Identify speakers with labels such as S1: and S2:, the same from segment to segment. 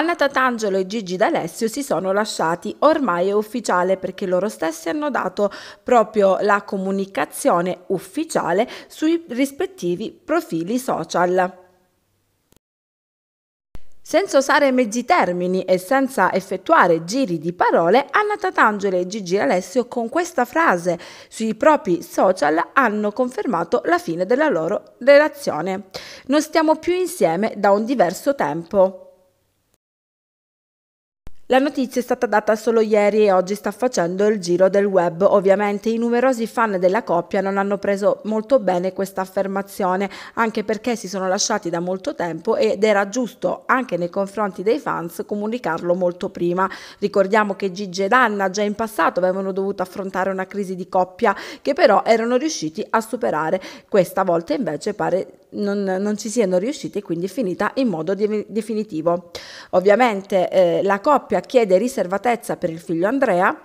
S1: Anna Tatangelo e Gigi D'Alessio si sono lasciati, ormai è ufficiale perché loro stessi hanno dato proprio la comunicazione ufficiale sui rispettivi profili social. Senza usare mezzi termini e senza effettuare giri di parole, Anna Tatangelo e Gigi Alessio con questa frase sui propri social hanno confermato la fine della loro relazione. Non stiamo più insieme da un diverso tempo. La notizia è stata data solo ieri e oggi sta facendo il giro del web. Ovviamente i numerosi fan della coppia non hanno preso molto bene questa affermazione, anche perché si sono lasciati da molto tempo ed era giusto anche nei confronti dei fans comunicarlo molto prima. Ricordiamo che Gigi ed Anna già in passato avevano dovuto affrontare una crisi di coppia che però erano riusciti a superare. Questa volta invece pare non, non, ci siano riusciti e quindi è finita in modo de- definitivo. Ovviamente eh, la coppia chiede riservatezza per il figlio Andrea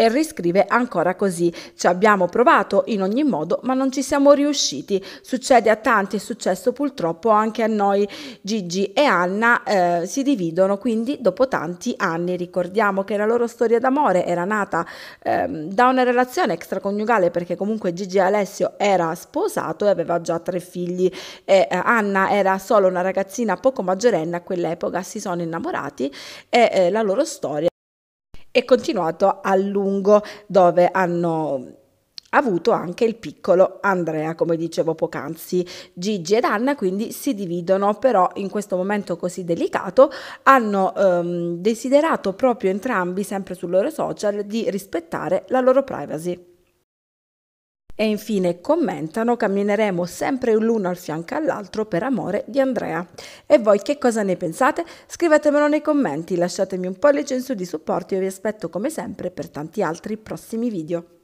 S1: e riscrive ancora così. Ci abbiamo provato in ogni modo, ma non ci siamo riusciti. Succede a tanti, è successo purtroppo anche a noi. Gigi e Anna eh, si dividono quindi dopo tanti anni. Ricordiamo che la loro storia d'amore era nata eh, da una relazione extraconiugale perché comunque Gigi e Alessio era sposato e aveva già tre figli e eh, Anna era solo una ragazzina poco maggiorenne a quell'epoca, si sono innamorati e eh, la loro storia e continuato a lungo dove hanno avuto anche il piccolo Andrea, come dicevo poc'anzi. Gigi ed Anna quindi si dividono, però in questo momento così delicato hanno ehm, desiderato proprio entrambi, sempre sui loro social, di rispettare la loro privacy. E infine commentano cammineremo sempre l'uno al fianco all'altro per amore di Andrea. E voi che cosa ne pensate? Scrivetemelo nei commenti, lasciatemi un pollice in su di supporto, io vi aspetto come sempre per tanti altri prossimi video.